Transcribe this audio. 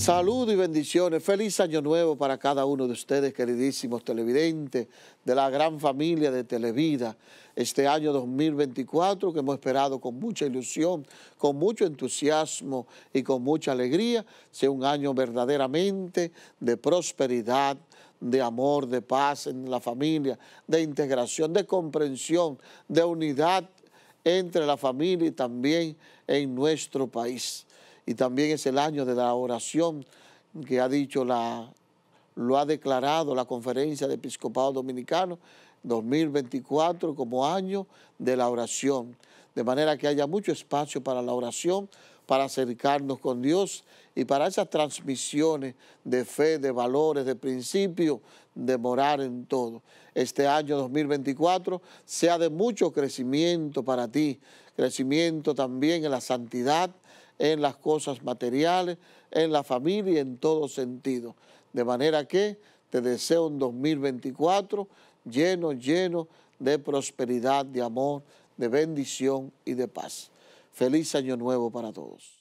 Saludos y bendiciones. Feliz año nuevo para cada uno de ustedes, queridísimos televidentes de la gran familia de Televida. Este año 2024 que hemos esperado con mucha ilusión, con mucho entusiasmo y con mucha alegría, sea un año verdaderamente de prosperidad, de amor, de paz en la familia, de integración, de comprensión, de unidad entre la familia y también en nuestro país y también es el año de la oración que ha dicho la, lo ha declarado la Conferencia de Episcopado Dominicano 2024 como año de la oración. De manera que haya mucho espacio para la oración, para acercarnos con Dios y para esas transmisiones de fe, de valores, de principios, de morar en todo. Este año 2024 sea de mucho crecimiento para ti, crecimiento también en la santidad, en las cosas materiales, en la familia, y en todo sentido. De manera que te deseo un 2024 lleno, lleno de prosperidad, de amor, de bendición y de paz. Feliz año nuevo para todos.